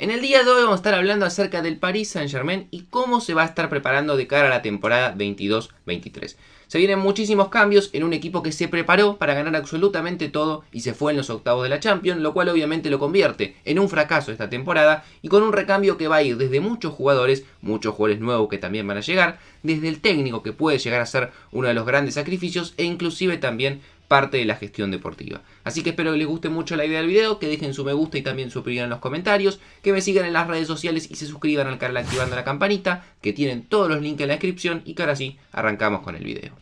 En el día de hoy vamos a estar hablando acerca del Paris Saint-Germain y cómo se va a estar preparando de cara a la temporada 22-23. Se vienen muchísimos cambios en un equipo que se preparó para ganar absolutamente todo y se fue en los octavos de la Champions, lo cual obviamente lo convierte en un fracaso esta temporada y con un recambio que va a ir desde muchos jugadores, muchos jugadores nuevos que también van a llegar, desde el técnico que puede llegar a ser uno de los grandes sacrificios e inclusive también parte de la gestión deportiva. Así que espero que les guste mucho la idea del video, que dejen su me gusta y también su opinión en los comentarios, que me sigan en las redes sociales y se suscriban al canal activando la campanita, que tienen todos los links en la descripción y que ahora sí, arrancamos con el video.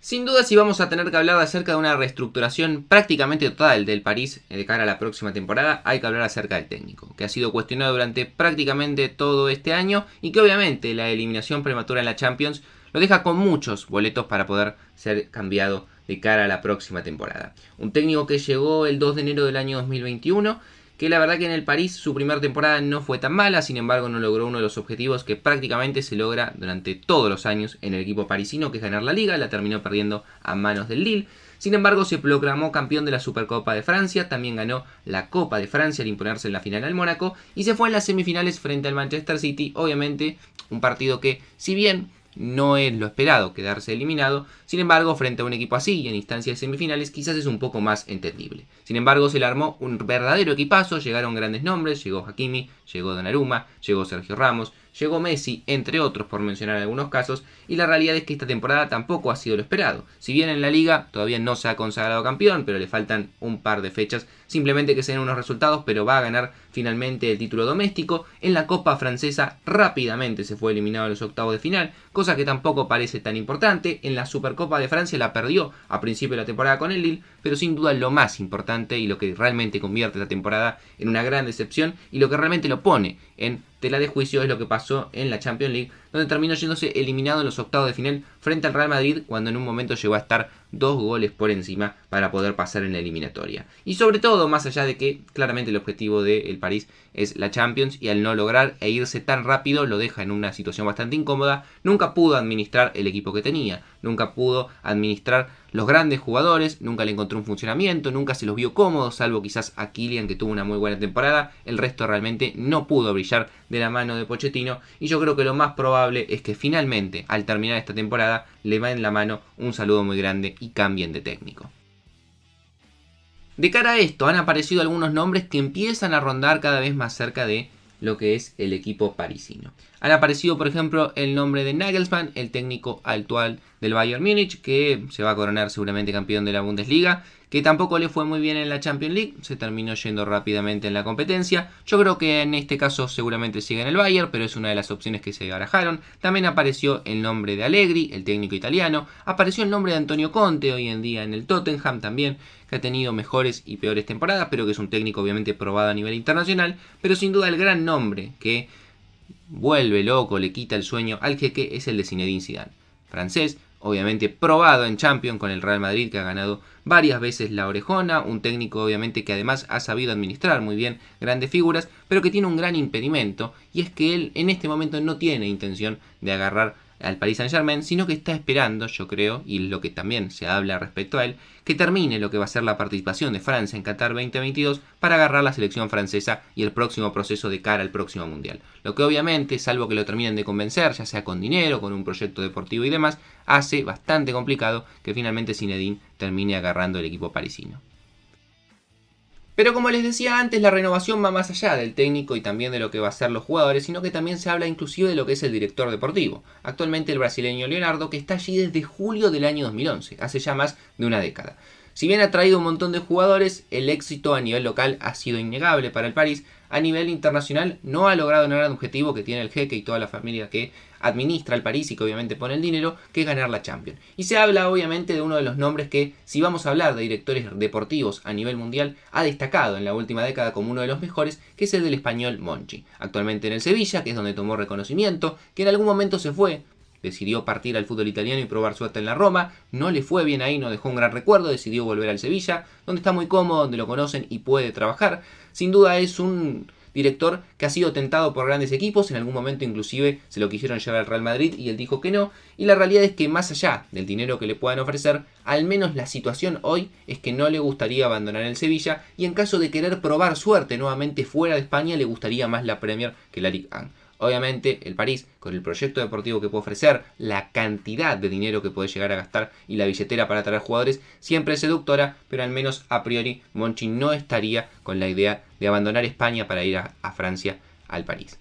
Sin duda si vamos a tener que hablar acerca de una reestructuración prácticamente total del París eh, de cara a la próxima temporada, hay que hablar acerca del técnico, que ha sido cuestionado durante prácticamente todo este año y que obviamente la eliminación prematura en la Champions lo deja con muchos boletos para poder ser cambiado de cara a la próxima temporada. Un técnico que llegó el 2 de enero del año 2021 que la verdad que en el París su primera temporada no fue tan mala, sin embargo no logró uno de los objetivos que prácticamente se logra durante todos los años en el equipo parisino, que es ganar la liga, la terminó perdiendo a manos del Lille. Sin embargo, se proclamó campeón de la Supercopa de Francia, también ganó la Copa de Francia al imponerse en la final al Mónaco y se fue en las semifinales frente al Manchester City, obviamente un partido que si bien no es lo esperado quedarse eliminado, sin embargo frente a un equipo así y en instancias semifinales quizás es un poco más entendible. Sin embargo se le armó un verdadero equipazo, llegaron grandes nombres, llegó Hakimi, llegó Donnarumma, llegó Sergio Ramos, llegó Messi, entre otros por mencionar algunos casos, y la realidad es que esta temporada tampoco ha sido lo esperado. Si bien en la liga todavía no se ha consagrado campeón, pero le faltan un par de fechas, simplemente que se den unos resultados, pero va a ganar finalmente el título doméstico. En la Copa Francesa rápidamente se fue eliminado en los octavos de final, cosa que tampoco parece tan importante. En la Supercopa de Francia la perdió a principio de la temporada con el Lille, pero sin duda lo más importante y lo que realmente convierte la temporada en una gran decepción y lo que realmente lo pone en tela de juicio es lo que pasó en la Champions League, donde terminó yéndose eliminado en los octavos de final frente al Real Madrid, cuando en un momento llegó a estar dos goles por encima para poder pasar en la eliminatoria. Y sobre todo, más allá de que claramente el objetivo del el París es la Champions y al no lograr e irse tan rápido lo deja en una situación bastante incómoda, nunca pudo administrar el equipo que tenía nunca pudo administrar los grandes jugadores, nunca le encontró un funcionamiento, nunca se los vio cómodos, salvo quizás a Kylian que tuvo una muy buena temporada, el resto realmente no pudo brillar de la mano de Pochettino y yo creo que lo más probable es que finalmente al terminar esta temporada le va en la mano un saludo muy grande y cambien de técnico. De cara a esto han aparecido algunos nombres que empiezan a rondar cada vez más cerca de lo que es el equipo parisino. Han aparecido, por ejemplo, el nombre de Nagelsmann, el técnico actual del Bayern Múnich, que se va a coronar seguramente campeón de la Bundesliga, que tampoco le fue muy bien en la Champions League, se terminó yendo rápidamente en la competencia. Yo creo que en este caso seguramente sigue en el Bayern, pero es una de las opciones que se barajaron. También apareció el nombre de Allegri, el técnico italiano. Apareció el nombre de Antonio Conte hoy en día en el Tottenham también, que ha tenido mejores y peores temporadas, pero que es un técnico obviamente probado a nivel internacional, pero sin duda el gran nombre que vuelve loco, le quita el sueño al jeque es el de Zinedine Zidane. Francés, obviamente probado en Champions con el Real Madrid que ha ganado varias veces la orejona, un técnico obviamente que además ha sabido administrar muy bien grandes figuras, pero que tiene un gran impedimento y es que él en este momento no tiene intención de agarrar al Paris Saint Germain, sino que está esperando, yo creo, y lo que también se habla respecto a él, que termine lo que va a ser la participación de Francia en Qatar 2022 para agarrar la selección francesa y el próximo proceso de cara al próximo Mundial. Lo que obviamente, salvo que lo terminen de convencer, ya sea con dinero, con un proyecto deportivo y demás, hace bastante complicado que finalmente Zinedine termine agarrando el equipo parisino. Pero como les decía antes, la renovación va más allá del técnico y también de lo que va a ser los jugadores, sino que también se habla inclusive de lo que es el director deportivo. Actualmente el brasileño Leonardo, que está allí desde julio del año 2011, hace ya más de una década. Si bien ha traído un montón de jugadores, el éxito a nivel local ha sido innegable para el París. A nivel internacional no ha logrado un gran objetivo que tiene el jeque y toda la familia que administra el París y que obviamente pone el dinero, que ganar la Champions. Y se habla obviamente de uno de los nombres que, si vamos a hablar de directores deportivos a nivel mundial, ha destacado en la última década como uno de los mejores, que es el del español Monchi. Actualmente en el Sevilla, que es donde tomó reconocimiento, que en algún momento se fue, decidió partir al fútbol italiano y probar suerte en la Roma, no le fue bien ahí, no dejó un gran recuerdo, decidió volver al Sevilla, donde está muy cómodo, donde lo conocen y puede trabajar. Sin duda es un director que ha sido tentado por grandes equipos, en algún momento inclusive se lo quisieron llevar al Real Madrid y él dijo que no, y la realidad es que más allá del dinero que le puedan ofrecer, al menos la situación hoy es que no le gustaría abandonar el Sevilla y en caso de querer probar suerte nuevamente fuera de España le gustaría más la Premier que la Ligue Obviamente, el París, con el proyecto deportivo que puede ofrecer, la cantidad de dinero que puede llegar a gastar y la billetera para atraer jugadores, siempre es seductora, pero al menos a priori Monchi no estaría con la idea de abandonar España para ir a, a Francia al París.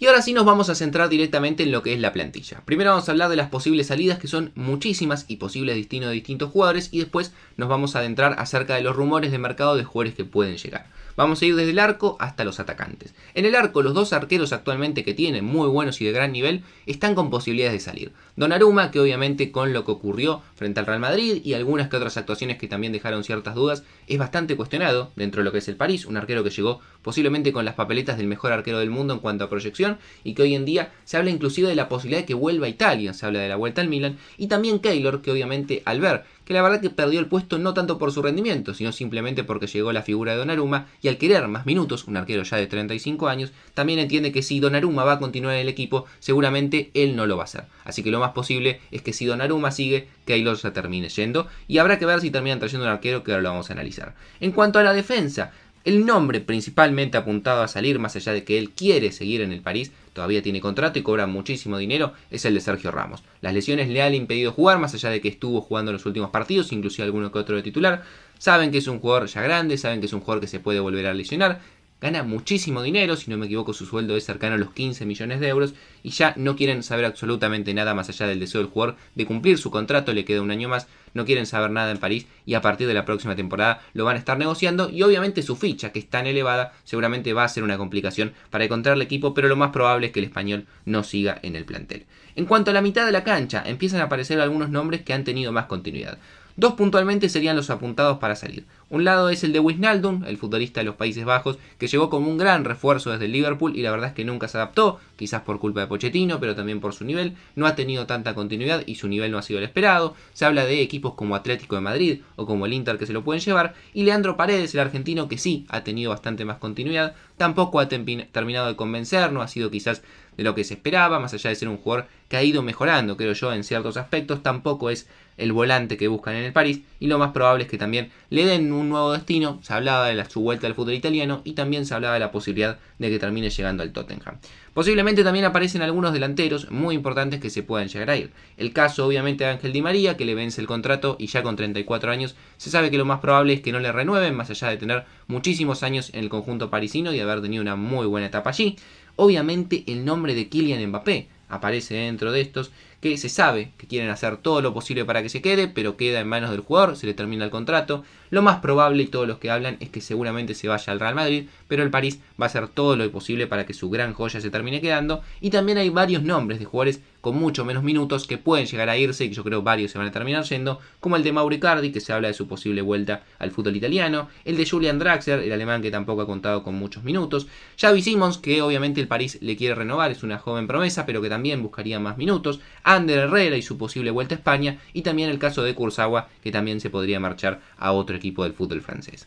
Y ahora sí nos vamos a centrar directamente en lo que es la plantilla. Primero vamos a hablar de las posibles salidas, que son muchísimas y posibles destinos de distintos jugadores, y después nos vamos a adentrar acerca de los rumores de mercado de jugadores que pueden llegar. Vamos a ir desde el arco hasta los atacantes. En el arco, los dos arqueros actualmente que tienen, muy buenos y de gran nivel, están con posibilidades de salir. Aruma, que obviamente con lo que ocurrió frente al Real Madrid y algunas que otras actuaciones que también dejaron ciertas dudas, es bastante cuestionado dentro de lo que es el París, un arquero que llegó posiblemente con las papeletas del mejor arquero del mundo en cuanto a proyección, y que hoy en día se habla inclusive de la posibilidad de que vuelva a Italia, se habla de la vuelta al Milan, y también Keylor, que obviamente al ver que la verdad que perdió el puesto no tanto por su rendimiento, sino simplemente porque llegó la figura de Donnarumma y al querer más minutos, un arquero ya de 35 años, también entiende que si Donnarumma va a continuar en el equipo, seguramente él no lo va a hacer. Así que lo más posible es que si Donnarumma sigue, Keylor se termine yendo y habrá que ver si terminan trayendo un arquero que ahora lo vamos a analizar. En cuanto a la defensa, el nombre principalmente apuntado a salir, más allá de que él quiere seguir en el París, todavía tiene contrato y cobra muchísimo dinero, es el de Sergio Ramos. Las lesiones le han impedido jugar, más allá de que estuvo jugando en los últimos partidos, inclusive alguno que otro de titular. Saben que es un jugador ya grande, saben que es un jugador que se puede volver a lesionar, gana muchísimo dinero, si no me equivoco su sueldo es cercano a los 15 millones de euros y ya no quieren saber absolutamente nada más allá del deseo del jugador de cumplir su contrato, le queda un año más, no quieren saber nada en París y a partir de la próxima temporada lo van a estar negociando y obviamente su ficha, que es tan elevada, seguramente va a ser una complicación para encontrar el equipo, pero lo más probable es que el español no siga en el plantel. En cuanto a la mitad de la cancha, empiezan a aparecer algunos nombres que han tenido más continuidad. Dos puntualmente serían los apuntados para salir. Un lado es el de Wisnaldum, el futbolista de los Países Bajos, que llegó como un gran refuerzo desde el Liverpool y la verdad es que nunca se adaptó, quizás por culpa de Pochettino, pero también por su nivel. No ha tenido tanta continuidad y su nivel no ha sido el esperado. Se habla de equipos como Atlético de Madrid o como el Inter que se lo pueden llevar. Y Leandro Paredes, el argentino, que sí ha tenido bastante más continuidad, tampoco ha terminado de convencer, no ha sido quizás de lo que se esperaba, más allá de ser un jugador que ha ido mejorando, creo yo, en ciertos aspectos, tampoco es el volante que buscan en el París y lo más probable es que también le den un nuevo destino. Se hablaba de la, su vuelta al fútbol italiano y también se hablaba de la posibilidad de que termine llegando al Tottenham. Posiblemente también aparecen algunos delanteros muy importantes que se puedan llegar a ir. El caso obviamente de Ángel Di María que le vence el contrato y ya con 34 años se sabe que lo más probable es que no le renueven más allá de tener muchísimos años en el conjunto parisino y haber tenido una muy buena etapa allí. Obviamente el nombre de Kylian Mbappé aparece dentro de estos, que se sabe que quieren hacer todo lo posible para que se quede, pero queda en manos del jugador, se le termina el contrato. Lo más probable y todos los que hablan es que seguramente se vaya al Real Madrid, pero el París va a hacer todo lo posible para que su gran joya se termine quedando. Y también hay varios nombres de jugadores con mucho menos minutos que pueden llegar a irse y yo creo varios se van a terminar yendo, como el de Mauricardi, que se habla de su posible vuelta al fútbol italiano, el de Julian Draxler, el alemán que tampoco ha contado con muchos minutos, ya Simons, que obviamente el París le quiere renovar, es una joven promesa, pero que también buscaría más minutos, Ander Herrera y su posible vuelta a España, y también el caso de Kurzawa, que también se podría marchar a otro equipo del fútbol francés.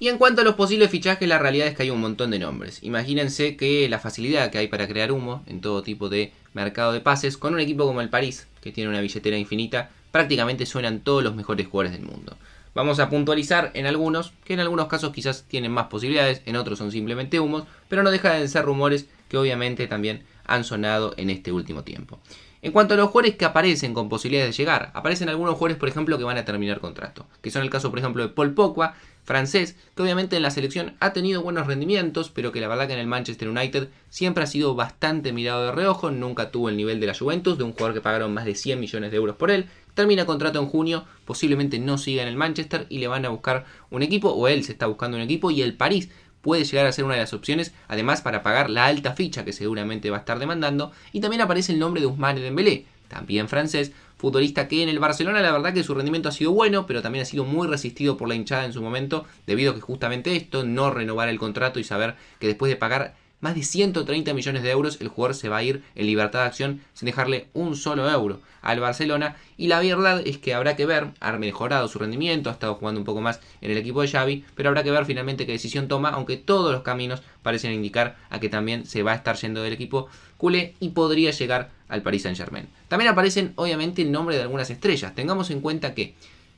Y en cuanto a los posibles fichajes, la realidad es que hay un montón de nombres. Imagínense que la facilidad que hay para crear humo en todo tipo de mercado de pases, con un equipo como el París, que tiene una billetera infinita, prácticamente suenan todos los mejores jugadores del mundo. Vamos a puntualizar en algunos, que en algunos casos quizás tienen más posibilidades, en otros son simplemente humos, pero no deja de ser rumores que obviamente también han sonado en este último tiempo. En cuanto a los jugadores que aparecen con posibilidades de llegar, aparecen algunos jugadores, por ejemplo, que van a terminar contrato, que son el caso, por ejemplo, de Paul Pogba, francés, que obviamente en la selección ha tenido buenos rendimientos, pero que la verdad que en el Manchester United siempre ha sido bastante mirado de reojo, nunca tuvo el nivel de la Juventus, de un jugador que pagaron más de 100 millones de euros por él, termina contrato en junio, posiblemente no siga en el Manchester y le van a buscar un equipo, o él se está buscando un equipo, y el París puede llegar a ser una de las opciones, además para pagar la alta ficha que seguramente va a estar demandando, y también aparece el nombre de Ousmane Dembélé, también francés, futbolista que en el Barcelona la verdad que su rendimiento ha sido bueno, pero también ha sido muy resistido por la hinchada en su momento, debido a que justamente esto, no renovar el contrato y saber que después de pagar más de 130 millones de euros, el jugador se va a ir en libertad de acción sin dejarle un solo euro al Barcelona. Y la verdad es que habrá que ver, ha mejorado su rendimiento, ha estado jugando un poco más en el equipo de Xavi, pero habrá que ver finalmente qué decisión toma, aunque todos los caminos parecen indicar a que también se va a estar yendo del equipo culé y podría llegar al Paris Saint Germain. También aparecen obviamente el nombre de algunas estrellas, tengamos en cuenta que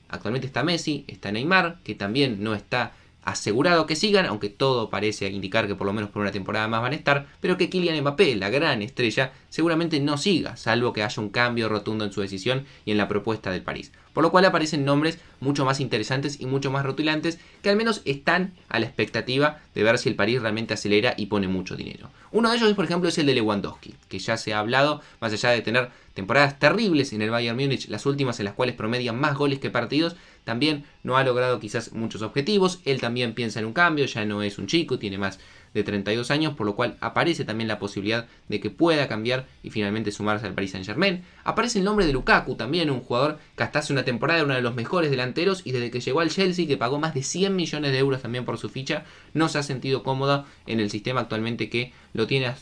actualmente está Messi, está Neymar, que también no está asegurado que sigan, aunque todo parece indicar que por lo menos por una temporada más van a estar, pero que Kylian Mbappé, la gran estrella, seguramente no siga, salvo que haya un cambio rotundo en su decisión y en la propuesta del París. Por lo cual aparecen nombres mucho más interesantes y mucho más rotulantes que al menos están a la expectativa de ver si el París realmente acelera y pone mucho dinero. Uno de ellos, por ejemplo, es el de Lewandowski, que ya se ha hablado, más allá de tener temporadas terribles en el Bayern Múnich, las últimas en las cuales promedian más goles que partidos, también no ha logrado quizás muchos objetivos, él también piensa en un cambio, ya no es un chico, tiene más de 32 años, por lo cual aparece también la posibilidad de que pueda cambiar y finalmente sumarse al Paris Saint Germain. Aparece el nombre de Lukaku, también un jugador que hasta hace una temporada era uno de los mejores delanteros y desde que llegó al Chelsea, que pagó más de 100 millones de euros también por su ficha, no se ha sentido cómoda en el sistema actualmente que lo tiene a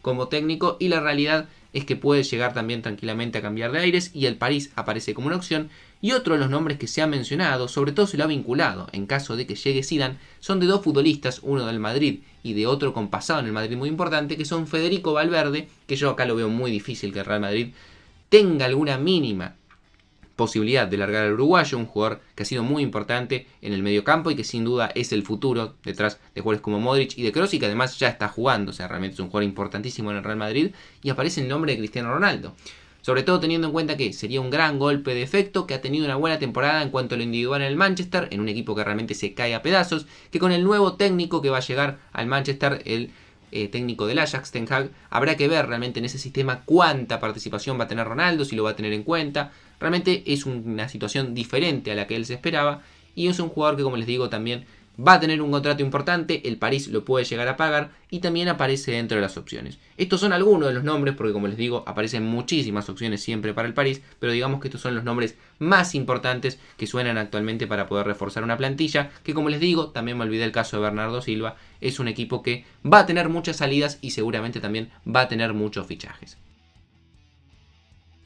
como técnico y la realidad es que puede llegar también tranquilamente a cambiar de aires y el París aparece como una opción. Y otro de los nombres que se ha mencionado, sobre todo si lo ha vinculado en caso de que llegue Zidane, son de dos futbolistas, uno del Madrid y de otro con pasado en el Madrid muy importante, que son Federico Valverde, que yo acá lo veo muy difícil que el Real Madrid tenga alguna mínima posibilidad de largar al uruguayo, un jugador que ha sido muy importante en el mediocampo y que sin duda es el futuro detrás de jugadores como Modric y de Kroos y que además ya está jugando, o sea, realmente es un jugador importantísimo en el Real Madrid y aparece el nombre de Cristiano Ronaldo. Sobre todo teniendo en cuenta que sería un gran golpe de efecto, que ha tenido una buena temporada en cuanto a lo individual en el Manchester, en un equipo que realmente se cae a pedazos, que con el nuevo técnico que va a llegar al Manchester, el eh, técnico del Ajax, Ten Hag. Habrá que ver realmente en ese sistema cuánta participación va a tener Ronaldo, si lo va a tener en cuenta. Realmente es una situación diferente a la que él se esperaba y es un jugador que, como les digo, también va a tener un contrato importante, el París lo puede llegar a pagar y también aparece dentro de las opciones. Estos son algunos de los nombres porque como les digo aparecen muchísimas opciones siempre para el París, pero digamos que estos son los nombres más importantes que suenan actualmente para poder reforzar una plantilla, que como les digo, también me olvidé el caso de Bernardo Silva, es un equipo que va a tener muchas salidas y seguramente también va a tener muchos fichajes.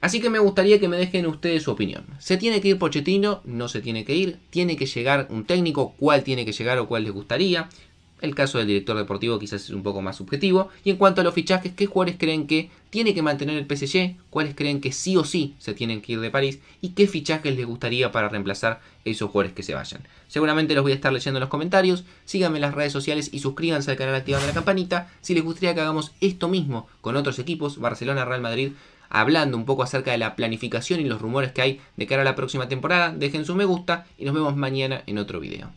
Así que me gustaría que me dejen ustedes su opinión. ¿Se tiene que ir Pochettino? ¿No se tiene que ir? ¿Tiene que llegar un técnico? ¿Cuál tiene que llegar o cuál les gustaría? El caso del director deportivo quizás es un poco más subjetivo. Y en cuanto a los fichajes, ¿qué jugadores creen que tiene que mantener el PSG? ¿Cuáles creen que sí o sí se tienen que ir de París? ¿Y qué fichajes les gustaría para reemplazar esos jugadores que se vayan? Seguramente los voy a estar leyendo en los comentarios. Síganme en las redes sociales y suscríbanse al canal activando la campanita. Si les gustaría que hagamos esto mismo con otros equipos, Barcelona, Real Madrid, hablando un poco acerca de la planificación y los rumores que hay de cara a la próxima temporada. Dejen su me gusta y nos vemos mañana en otro video.